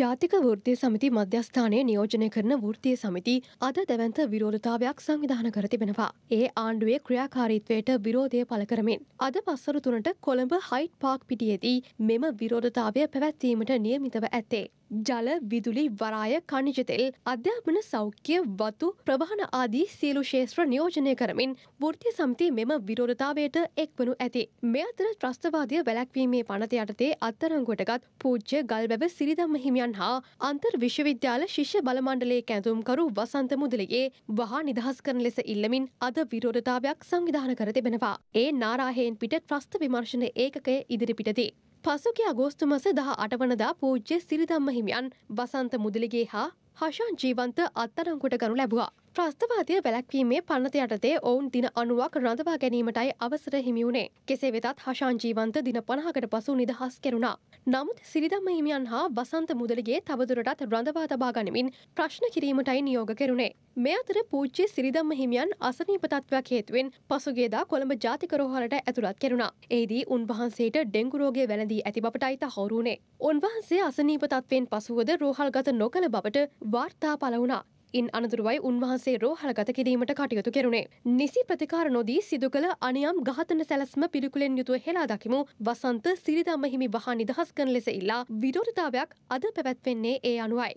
ජාතික වෘත්තිය සමිති මධ්‍යස්ථානය නියෝජනය කරන වෘත්තිය සමිති අද දැවන්ත විරෝධතාවයක් සංවිධාන කර තිබෙනවා. ඒ ආණ්ඩුවේ ක්‍රියාකාරීත්වයට විරෝධය පළ කරමින්. අද පස්සරු තුනට කොළඹ හයිට් පාක් පිටියේදී මෙම විරෝධතාවය පැවැත්වීමට නියමිතව ඇත්තේ. ජල විදුලි වරාය කණිජතෙල් අධ්‍යාපන සෞඛ්‍ය වතු ප්‍රභාන ආදී සියලු ශේෂත්‍ර නියෝජනය කරමින් වෘත්ති සමිති මෙම විරෝධතාවයට එක්වනු ඇති. මෙ අතර ත්‍රස්තවාදය වැලැක්වීමේ පනත යටතේ අත්තරංගුවටගත් පූජ්‍ය ගල්බැබ සිරිදම්ම හිමියන් හා අන්තර් විශ්වවිද්‍යාල ශිෂ්‍ය බලමණ්ඩලයේ කැඳුම්කරු වසන්ත මුදලගේ වහා නිදහස් කරන ලෙස ඉල්ලමින් අද විරෝධතාවයක් සංවිධාන කර තිබෙනවා. ඒ නාරාහයෙන් පිට ත්‍රස්ත විමර්ශන ඒකකය ඉදිරිපිටදී. පසුගේ අගෝස්තු මස දහ අටවනදා පූජ්‍ය සිරිදම්ම හිමියන් බසන්ත මුදලිගේ හා හෂාන් ජීවන්ත අත්තරංකොට ගනු ලැබවා. ත්‍රස්තවාදය වැලැක්වීමේ පනත යටතේ ඔවුන් දින අනුවක් රඳවා ගැනීමටයි අවසර හිමිවුණේ. කෙසේ වෙතත් හෂාන් ජීවන්ත දින පනහකට පසු නිදහස් කෙරුණා. නමුත් සිරිදම්ම හිමියන් හා වසන්ත මුදලගේ තවදුරටත් රඳවා තබා ගනිමින් ප්‍රශ්න කිරීමටයි නියෝග කෙරුණේ. මේ අතර පූච්චි සිරිදම්ම හිමියන් අසනීපතත්වයක් හේතුවෙන් පසුගේදා කොළඹ ජාතිකරෝහලට ඇතුළත් කෙරුණා. එහිදී උන්වහන්සේට ඩෙංගු රෝගය වැළඳී ඇති බවටයි තහවුරුනේ. උන්වහන්සේ අසනීපතත්වයෙන් පසුවද රෝහල්ගත නොකළ බවට වාර්තා පළ වුණා. ඉන් අනතුරුවයි උන්වහන්සේ රෝහලගත කිරීමට කටයුතු කෙරුණේ. නිසි ප්‍රතිකාර නොදී සිදු කළ අනියම් ඝාතන සැලැස්ම පිළිකුලෙන් යුතුව හෙලා දකිමු වසන්ත සිරිදම්ම හිමි වහා නිදහස් කරන ලෙස ඉල්ලා විරෝධතාවයක් අද පැවැත්වෙන්නේ ඒ අනුවයි.